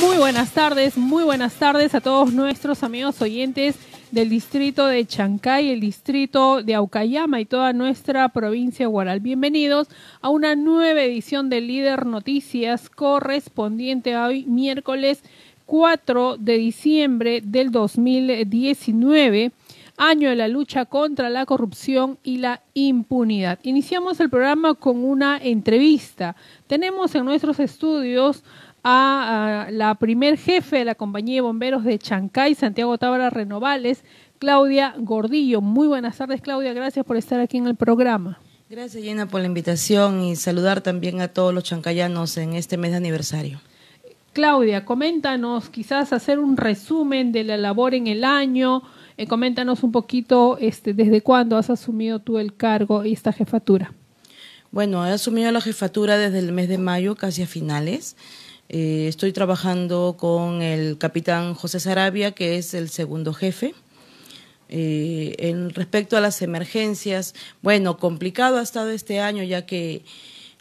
Muy buenas tardes, muy buenas tardes a todos nuestros amigos oyentes del distrito de Chancay, el distrito de Aucayama y toda nuestra provincia de Guaral. Bienvenidos a una nueva edición de Líder Noticias correspondiente a hoy miércoles 4 de diciembre del 2019 año de la lucha contra la corrupción y la impunidad. Iniciamos el programa con una entrevista. Tenemos en nuestros estudios a, la primer jefe de la compañía de bomberos de Chancay, Santiago Tábara Renovales, Claudia Gordillo. Muy buenas tardes, Claudia. Gracias por estar aquí en el programa. Gracias, Gina, por la invitación y saludar también a todos los chancayanos en este mes de aniversario. Claudia, coméntanos, quizás hacer un resumen de la labor en el año. Eh, coméntanos un poquito este, desde cuándo has asumido tú el cargo y esta jefatura. Bueno, he asumido la jefatura desde el mes de mayo, casi a finales. Eh, estoy trabajando con el capitán José Sarabia, que es el segundo jefe. Eh, en respecto a las emergencias, bueno, complicado ha estado este año, ya que,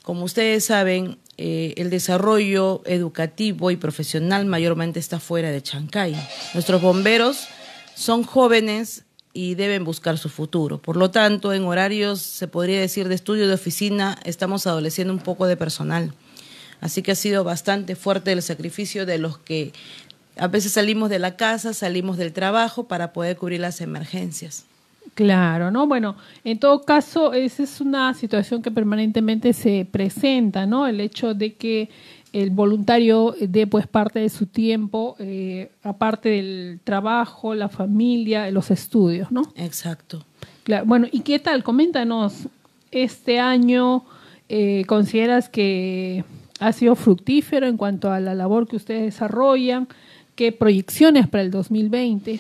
como ustedes saben, eh, el desarrollo educativo y profesional mayormente está fuera de Chancay. Nuestros bomberos son jóvenes y deben buscar su futuro. Por lo tanto, en horarios, se podría decir, de estudio de oficina, estamos adoleciendo un poco de personal. Así que ha sido bastante fuerte el sacrificio de los que a veces salimos de la casa, salimos del trabajo para poder cubrir las emergencias. Claro, ¿no? Bueno, en todo caso, esa es una situación que permanentemente se presenta, ¿no? El hecho de que el voluntario dé pues parte de su tiempo, eh, aparte del trabajo, la familia, los estudios, ¿no? Exacto. Bueno, ¿y qué tal? Coméntanos, este año eh, consideras que ha sido fructífero en cuanto a la labor que ustedes desarrollan, qué proyecciones para el 2020.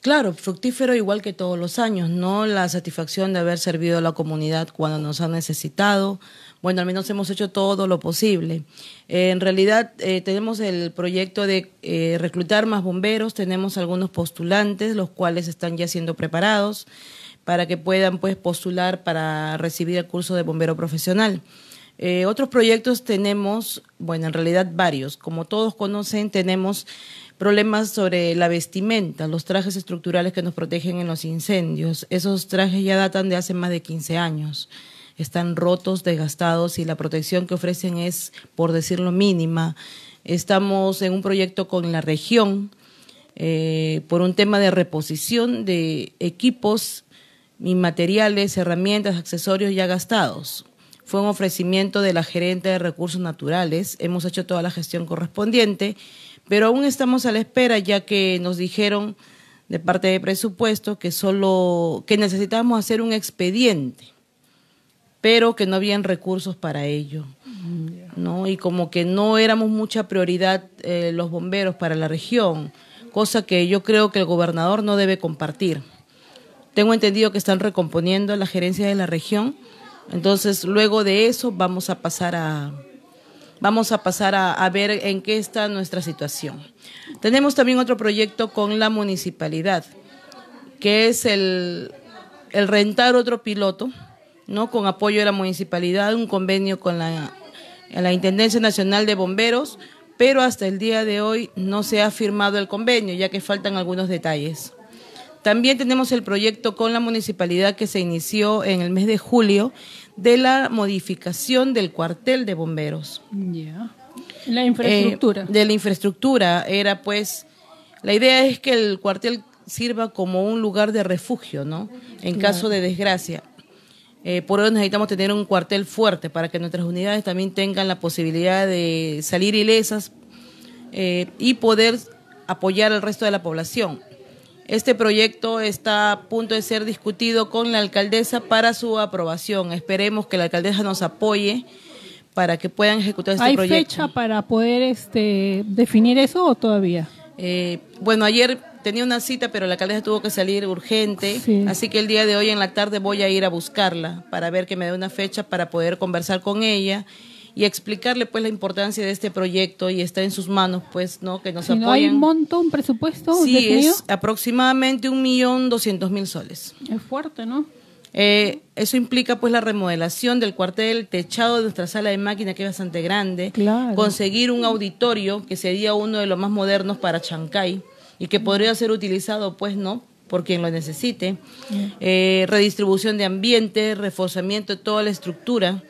Claro, fructífero igual que todos los años, ¿no? La satisfacción de haber servido a la comunidad cuando nos ha necesitado. Bueno, al menos hemos hecho todo lo posible. Eh, en realidad eh, tenemos el proyecto de eh, reclutar más bomberos, tenemos algunos postulantes, los cuales están ya siendo preparados para que puedan pues postular para recibir el curso de bombero profesional. Eh, otros proyectos tenemos, bueno, en realidad varios. Como todos conocen, tenemos problemas sobre la vestimenta, los trajes estructurales que nos protegen en los incendios. Esos trajes ya datan de hace más de 15 años. Están rotos, desgastados y la protección que ofrecen es, por decirlo, mínima. Estamos en un proyecto con la región eh, por un tema de reposición de equipos inmateriales, materiales, herramientas, accesorios ya gastados. Fue un ofrecimiento de la gerente de recursos naturales. Hemos hecho toda la gestión correspondiente, pero aún estamos a la espera ya que nos dijeron de parte de presupuesto que solo que necesitábamos hacer un expediente, pero que no habían recursos para ello. ¿no? Y como que no éramos mucha prioridad eh, los bomberos para la región, cosa que yo creo que el gobernador no debe compartir. Tengo entendido que están recomponiendo la gerencia de la región, entonces, luego de eso vamos a pasar a vamos a pasar a, ver en qué está nuestra situación. Tenemos también otro proyecto con la municipalidad, que es el, rentar otro piloto, ¿no? Con apoyo de la municipalidad, un convenio con la Intendencia Nacional de Bomberos, pero hasta el día de hoy no se ha firmado el convenio, ya que faltan algunos detalles. También tenemos el proyecto con la municipalidad que se inició en el mes de julio de la modificación del cuartel de bomberos. La infraestructura. Eh, de la infraestructura era pues la idea es que el cuartel sirva como un lugar de refugio, ¿no? En caso de desgracia. Eh, por eso necesitamos tener un cuartel fuerte para que nuestras unidades también tengan la posibilidad de salir ilesas eh, y poder apoyar al resto de la población. Este proyecto está a punto de ser discutido con la alcaldesa para su aprobación. Esperemos que la alcaldesa nos apoye para que puedan ejecutar este proyecto. ¿Hay fecha para poder este, definir eso o todavía? Eh, bueno, ayer tenía una cita, pero la alcaldesa tuvo que salir urgente, así que el día de hoy en la tarde voy a ir a buscarla para ver que me dé una fecha para poder conversar con ella y explicarle pues la importancia de este proyecto y está en sus manos pues no que nos No hay un monto, un presupuesto? Sí, aproximadamente un millón doscientos mil soles. Es fuerte, ¿no? Eh, eso implica pues la remodelación del cuartel, techado de nuestra sala de máquina que es bastante grande, conseguir un auditorio que sería uno de los más modernos para Chancay y que podría ser utilizado pues no por quien lo necesite, eh, redistribución de ambiente, reforzamiento de toda la estructura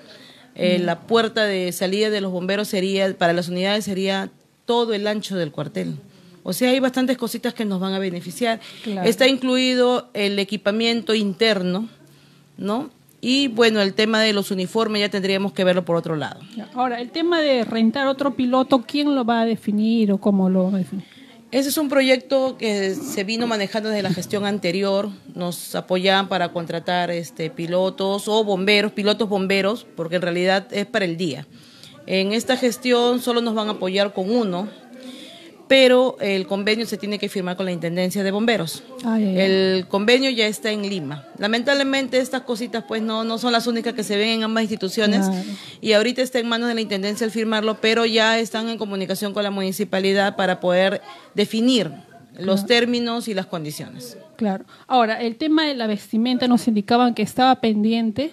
eh, la puerta de salida de los bomberos sería, para las unidades sería todo el ancho del cuartel. O sea, hay bastantes cositas que nos van a beneficiar. Está incluido el equipamiento interno, ¿no? Y bueno, el tema de los uniformes ya tendríamos que verlo por otro lado. Ahora, el tema de rentar otro piloto, ¿quién lo va a definir o cómo lo va a definir? Ese es un proyecto que se vino manejando desde la gestión anterior. Nos apoyaban para contratar este, pilotos o bomberos, pilotos bomberos, porque en realidad es para el día. En esta gestión solo nos van a apoyar con uno, pero el convenio se tiene que firmar con la Intendencia de Bomberos. El convenio ya está en Lima. Lamentablemente estas cositas pues no, no son las únicas que se ven en ambas instituciones y ahorita está en manos de la Intendencia el firmarlo, pero ya están en comunicación con la municipalidad para poder definir los términos y las condiciones. Claro. Ahora, el tema de la vestimenta nos indicaban que estaba pendiente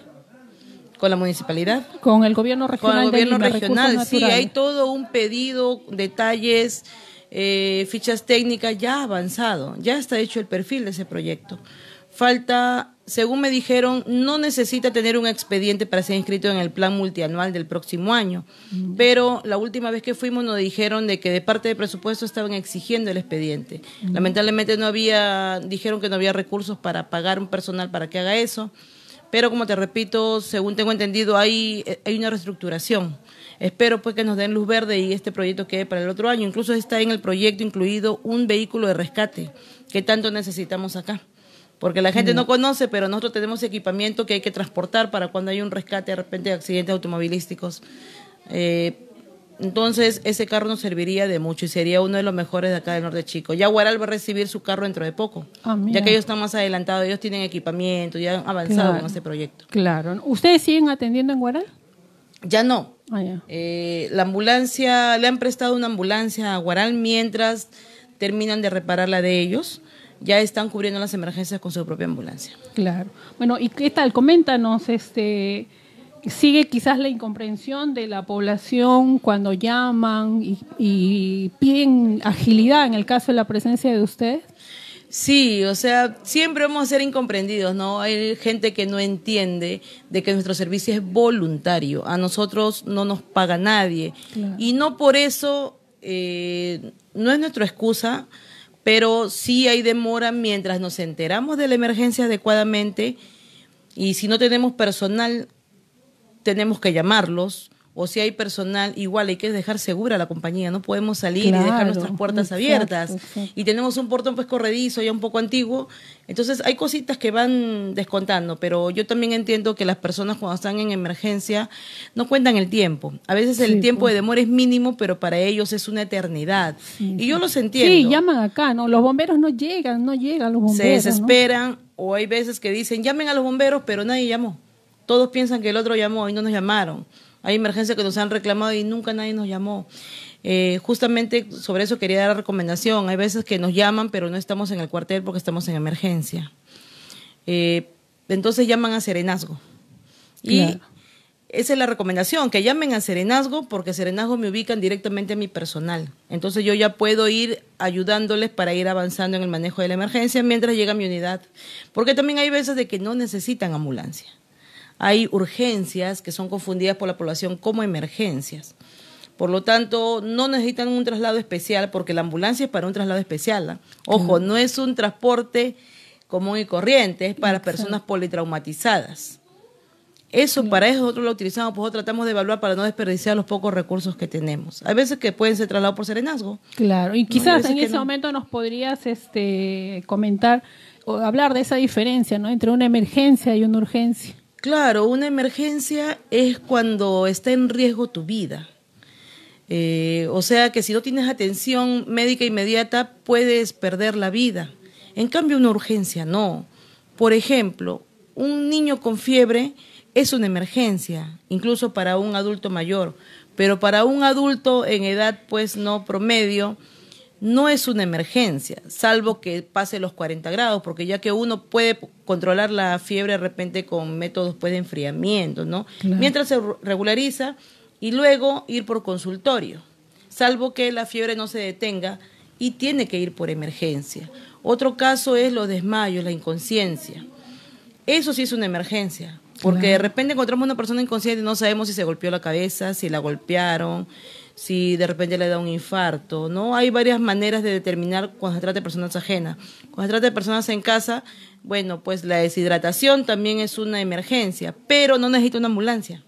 con la municipalidad. Con el gobierno regional. Con el gobierno regional, sí, hay todo un pedido, detalles, eh, fichas técnicas, ya ha avanzado, ya está hecho el perfil de ese proyecto. Falta, según me dijeron, no necesita tener un expediente para ser inscrito en el plan multianual del próximo año, pero la última vez que fuimos nos dijeron de que de parte de presupuesto estaban exigiendo el expediente. Lamentablemente no había, dijeron que no había recursos para pagar un personal para que haga eso pero como te repito, según tengo entendido, hay eh, una reestructuración. Espero pues que nos den luz verde y este proyecto quede para el otro año. Incluso está en el proyecto incluido un vehículo de rescate que tanto necesitamos acá. Porque la gente mm. no conoce, pero nosotros tenemos equipamiento que hay que transportar para cuando hay un rescate de repente de accidentes automovilísticos. Eh, entonces, ese carro nos serviría de mucho y sería uno de los mejores de acá del norte chico. Ya Guaral va a recibir su carro dentro de poco, ah, ya que ellos están más adelantados, ellos tienen equipamiento, ya han avanzado en ese proyecto. Claro. ¿Ustedes siguen atendiendo en Guaral? Ya no. Ah, eh, la ambulancia, le han prestado una ambulancia a Guaral mientras terminan de reparar la de ellos. Ya están cubriendo las emergencias con su propia ambulancia. Claro. Bueno, ¿y qué tal? Coméntanos, este, sigue quizás la incomprensión de la población cuando llaman y, y piden agilidad en el caso de la presencia de ustedes. Sí, o sea, siempre vamos a ser incomprendidos, ¿no? Hay gente que no entiende de que nuestro servicio es voluntario, a nosotros no nos paga nadie. Y no por eso, eh, no es nuestra excusa, pero sí hay demora mientras nos enteramos de la emergencia adecuadamente y si no tenemos personal, tenemos que llamarlos o si hay personal, igual hay que dejar segura la compañía, no podemos salir y dejar nuestras puertas abiertas. Y tenemos un portón pues corredizo, ya un poco antiguo, entonces hay cositas que van descontando, pero yo también entiendo que las personas cuando están en emergencia no cuentan el tiempo. A veces el tiempo de pues. demora es mínimo, pero para ellos es una eternidad. y yo los entiendo. Sí, llaman acá, ¿no? Los bomberos no llegan, no llegan los bomberos. Se desesperan o hay veces que dicen, llamen a los bomberos, pero nadie llamó. Todos piensan que el otro llamó y no nos llamaron. Hay emergencias que nos han reclamado y nunca nadie nos llamó. Eh, justamente sobre eso quería dar la recomendación. Hay veces que nos llaman, pero no estamos en el cuartel porque estamos en emergencia. Eh, entonces llaman a serenazgo. Y esa es la recomendación, que llamen a serenazgo porque serenazgo me ubican directamente a mi personal. Entonces yo ya puedo ir ayudándoles para ir avanzando en el manejo de la emergencia mientras llega mi unidad. Porque también hay veces de que no necesitan ambulancia hay urgencias que son confundidas por la población como emergencias. Por lo tanto, no necesitan un traslado especial porque la ambulancia es para un traslado especial. ¿ah? Ojo, no es un transporte común y corriente, es para personas politraumatizadas. Eso para eso nosotros lo utilizamos, pues tratamos de evaluar para no desperdiciar los pocos recursos que tenemos. Hay veces que pueden ser trasladados por serenazgo. Claro, y quizás en ese momento nos podrías este, comentar o hablar de esa diferencia ¿no? entre una emergencia y una urgencia. Claro, una emergencia es cuando está en riesgo tu vida. Eh, o sea que si no tienes atención médica inmediata puedes perder la vida. En cambio, una urgencia no. Por ejemplo, un niño con fiebre es una emergencia, incluso para un adulto mayor, pero para un adulto en edad pues no promedio, no es una emergencia, salvo que pase los 40 grados, porque ya que uno puede controlar la fiebre de repente con métodos pues, de enfriamiento, ¿no? Mientras se regulariza y luego ir por consultorio, salvo que la fiebre no se detenga y tiene que ir por emergencia. Otro caso es los desmayos, la inconsciencia. Eso sí es una emergencia, porque de repente encontramos una persona inconsciente y no sabemos si se golpeó la cabeza, si la golpearon, si de repente le da un infarto, ¿no? Hay varias maneras de determinar cuando se trata de personas ajenas. Cuando se trata de personas en casa, bueno, pues la deshidratación también es una emergencia, pero no necesita una ambulancia.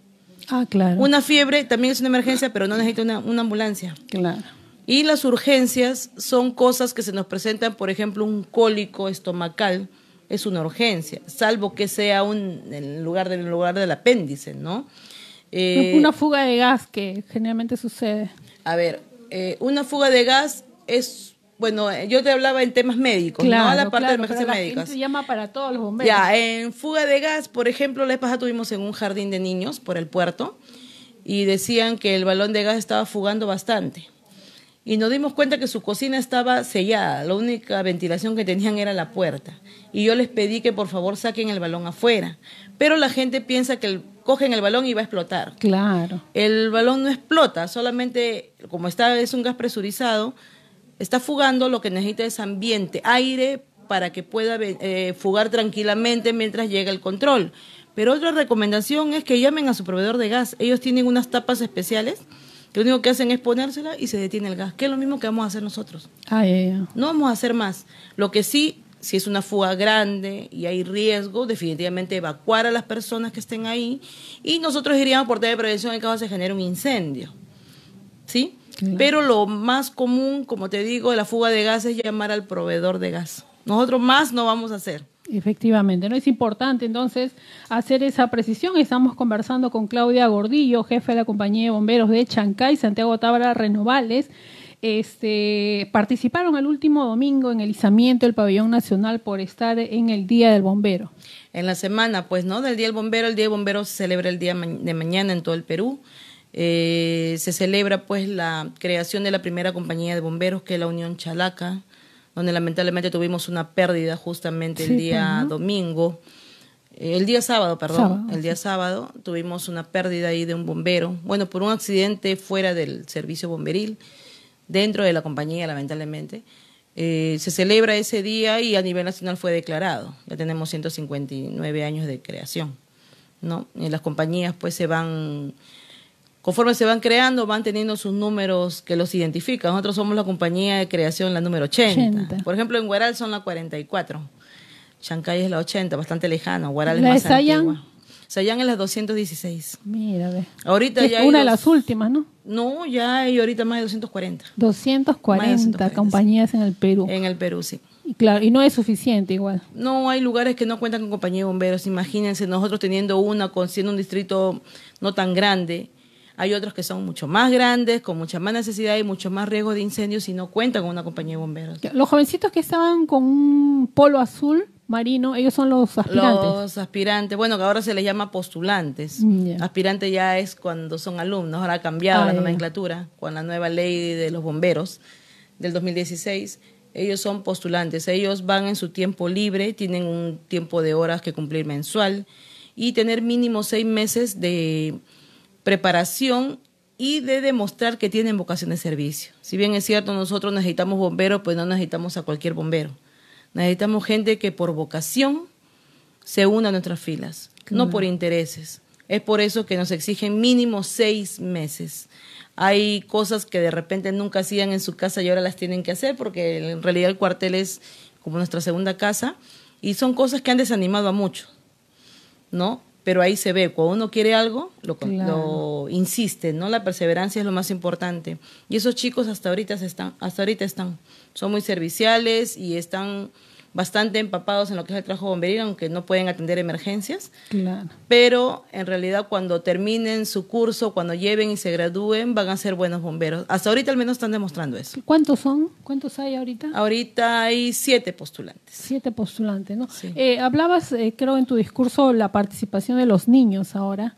Ah, claro. Una fiebre también es una emergencia, pero no necesita una, una ambulancia. Claro. Y las urgencias son cosas que se nos presentan, por ejemplo, un cólico estomacal es una urgencia, salvo que sea un, en lugar del lugar del apéndice, ¿no? Eh, una fuga de gas que generalmente sucede. A ver, eh, una fuga de gas es bueno, eh, yo te hablaba en temas médicos, claro, no la parte de emergencias Se llama para todos los bomberos. Ya, en fuga de gas, por ejemplo, la pasada tuvimos en un jardín de niños por el puerto y decían que el balón de gas estaba fugando bastante. Y nos dimos cuenta que su cocina estaba sellada, la única ventilación que tenían era la puerta. Y yo les pedí que por favor saquen el balón afuera. Pero la gente piensa que el cogen el balón y va a explotar. Claro. El balón no explota, solamente como está es un gas presurizado, está fugando lo que necesita es ambiente, aire para que pueda eh, fugar tranquilamente mientras llega el control. Pero otra recomendación es que llamen a su proveedor de gas. Ellos tienen unas tapas especiales que lo único que hacen es ponérsela y se detiene el gas, que es lo mismo que vamos a hacer nosotros. Ah, no vamos a hacer más. Lo que sí si es una fuga grande y hay riesgo, definitivamente evacuar a las personas que estén ahí y nosotros iríamos por de prevención en caso se genere un incendio. ¿Sí? Pero lo más común, como te digo, de la fuga de gas es llamar al proveedor de gas. Nosotros más no vamos a hacer. Efectivamente, no es importante entonces hacer esa precisión. Estamos conversando con Claudia Gordillo, jefe de la compañía de bomberos de Chancay, Santiago Tabra, Renovales este, participaron el último domingo en el izamiento del pabellón nacional por estar en el Día del Bombero. En la semana, pues, ¿no? Del Día del Bombero, el Día del Bombero se celebra el día de mañana en todo el Perú. Eh, se celebra, pues, la creación de la primera compañía de bomberos, que es la Unión Chalaca, donde lamentablemente tuvimos una pérdida justamente el día pues, domingo. Eh, el día sábado, perdón, el día sábado tuvimos una pérdida ahí de un bombero, bueno, por un accidente fuera del servicio bomberil, dentro de la compañía, lamentablemente. Eh, se celebra ese día y a nivel nacional fue declarado. Ya tenemos 159 años de creación. ¿no? Y eh, las compañías pues se van, conforme se van creando, van teniendo sus números que los identifican. Nosotros somos la compañía de creación, la número 80. Por ejemplo, en Guaral son la 44. Chancay es la 80, bastante lejano Guaral es más antigua. Se hallan en las 216. Mira, ve. Ahorita ya. Es una de las últimas, ¿no? No, ya hay ahorita más de 240. 240, compañías en el Perú. En el Perú, sí. Y claro, y no es suficiente igual. No, hay lugares que no cuentan con compañía de bomberos. Imagínense, nosotros teniendo una, con, siendo un distrito no tan grande, hay otros que son mucho más grandes, con mucha más necesidad y mucho más riesgo de incendios y no cuentan con una compañía de bomberos. Los jovencitos que estaban con un polo azul marino, ellos son los aspirantes. Los aspirantes, bueno, que ahora se les llama postulantes. Mm, Aspirante ya es cuando son alumnos, ahora ha cambiado ah, la nomenclatura con la nueva ley de los bomberos del 2016. Ellos son postulantes, ellos van en su tiempo libre, tienen un tiempo de horas que cumplir mensual y tener mínimo seis meses de preparación y de demostrar que tienen vocación de servicio. Si bien es cierto, nosotros necesitamos bomberos, pues no necesitamos a cualquier bombero. Necesitamos gente que por vocación se una a nuestras filas, no por intereses. Es por eso que nos exigen mínimo seis meses. Hay cosas que de repente nunca hacían en su casa y ahora las tienen que hacer porque en realidad el cuartel es como nuestra segunda casa y son cosas que han desanimado a muchos, ¿no? pero ahí se ve, cuando uno quiere algo, lo, lo, insiste, ¿no? La perseverancia es lo más importante. Y esos chicos hasta ahorita están, hasta ahorita están, son muy serviciales y están bastante empapados en lo que es el trabajo bomberín aunque no pueden atender emergencias. Claro. Pero en realidad cuando terminen su curso, cuando lleven y se gradúen, van a ser buenos bomberos. Hasta ahorita al menos están demostrando eso. ¿Cuántos son? ¿Cuántos hay ahorita? Ahorita hay siete postulantes. Siete postulantes, ¿no? Eh, hablabas, eh, creo, en tu discurso la participación de los niños ahora.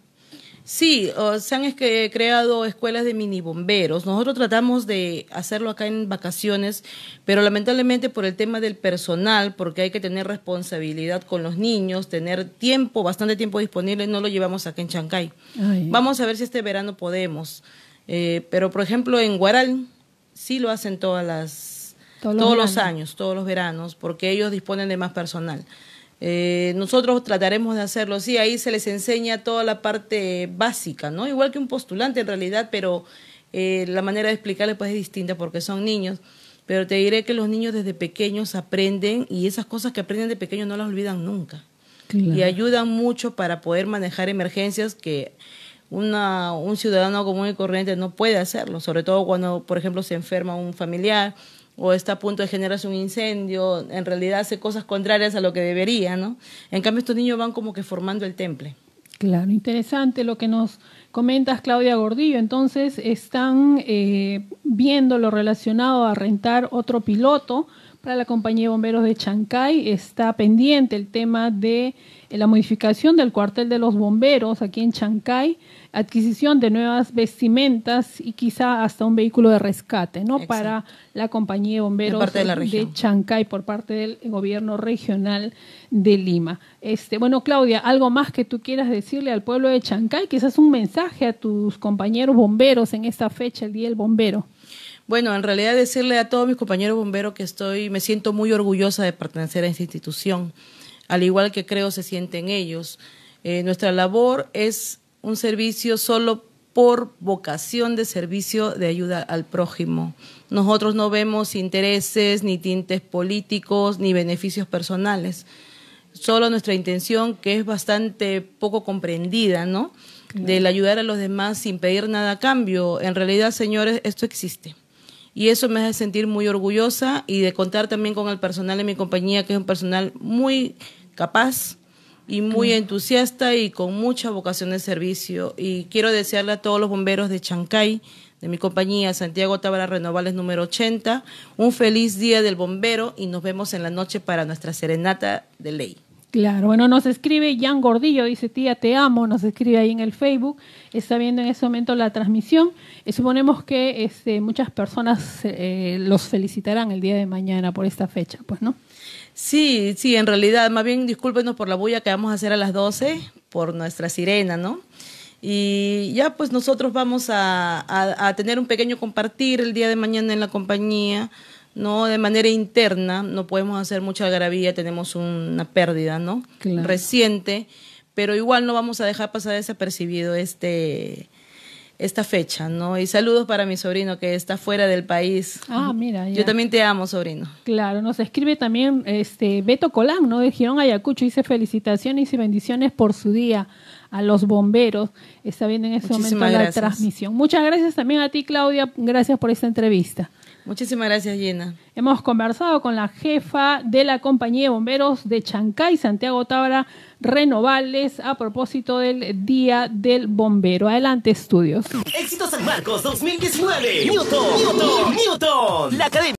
Sí, se han creado escuelas de mini bomberos. Nosotros tratamos de hacerlo acá en vacaciones, pero lamentablemente por el tema del personal, porque hay que tener responsabilidad con los niños, tener tiempo, bastante tiempo disponible, no lo llevamos acá en Chancay. Vamos a ver si este verano podemos. Eh, pero por ejemplo en Guaral sí lo hacen todas las todos, los, años, todos los veranos, porque ellos disponen de más personal. Eh, nosotros trataremos de hacerlo, sí, ahí se les enseña toda la parte básica, ¿no? Igual que un postulante en realidad, pero eh, la manera de explicarle pues es distinta porque son niños. Pero te diré que los niños desde pequeños aprenden y esas cosas que aprenden de pequeños no las olvidan nunca. Y ayudan mucho para poder manejar emergencias que un ciudadano común y corriente no puede hacerlo, sobre todo cuando, por ejemplo, se enferma un familiar o está a punto de generarse un incendio, en realidad hace cosas contrarias a lo que debería, ¿no? En cambio, estos niños van como que formando el temple. Claro, interesante lo que nos comentas, Claudia Gordillo. Entonces, están eh, viendo lo relacionado a rentar otro piloto para la compañía de bomberos de Chancay está pendiente el tema de eh, la modificación del cuartel de los bomberos aquí en Chancay, adquisición de nuevas vestimentas y quizá hasta un vehículo de rescate, ¿no? Para la compañía de bomberos de, de, Chancay por parte del gobierno regional de Lima. Este, bueno, Claudia, algo más que tú quieras decirle al pueblo de Chancay, quizás un mensaje a tus compañeros bomberos en esta fecha, el Día del Bombero. Bueno, en realidad decirle a todos mis compañeros bomberos que estoy, me siento muy orgullosa de pertenecer a esta institución, al igual que creo se sienten ellos. Eh, nuestra labor es un servicio solo por vocación de servicio de ayuda al prójimo. Nosotros no vemos intereses, ni tintes políticos, ni beneficios personales. Solo nuestra intención, que es bastante poco comprendida, ¿no? Del ayudar a los demás sin pedir nada a cambio. En realidad, señores, esto existe y eso me hace sentir muy orgullosa y de contar también con el personal de mi compañía, que es un personal muy capaz y muy entusiasta y con mucha vocación de servicio. Y quiero desearle a todos los bomberos de Chancay, de mi compañía Santiago Tabara Renovales número 80, un feliz día del bombero y nos vemos en la noche para nuestra serenata de ley. Claro, bueno, nos escribe Jan Gordillo, dice tía, te amo, nos escribe ahí en el Facebook, está viendo en ese momento la transmisión. Eh, suponemos que este, muchas personas eh, los felicitarán el día de mañana por esta fecha, pues, ¿no? Sí, sí, en realidad, más bien discúlpenos por la bulla que vamos a hacer a las 12, por nuestra sirena, ¿no? Y ya pues nosotros vamos a tener un pequeño compartir el día de mañana en la compañía ¿no? De manera interna, no podemos hacer mucha gravía, tenemos una pérdida, ¿no? Reciente, pero igual no vamos a dejar pasar desapercibido este esta fecha, ¿no? Y saludos para mi sobrino que está fuera del país. Ah, mira. Yo también te amo, sobrino. Claro, nos escribe también este Beto Colán, ¿no? De Girón Ayacucho, dice felicitaciones y bendiciones por su día a los bomberos. Está viendo en este momento la transmisión. Muchas gracias también a ti, Claudia. Gracias por esta entrevista. Muchísimas gracias, Gina. Hemos conversado con la jefa de la compañía de bomberos de Chancay, Santiago Tabra Renovables, a propósito del Día del Bombero. Adelante, estudios. Éxito San Marcos 2019. Newton, Newton, Newton. La academia.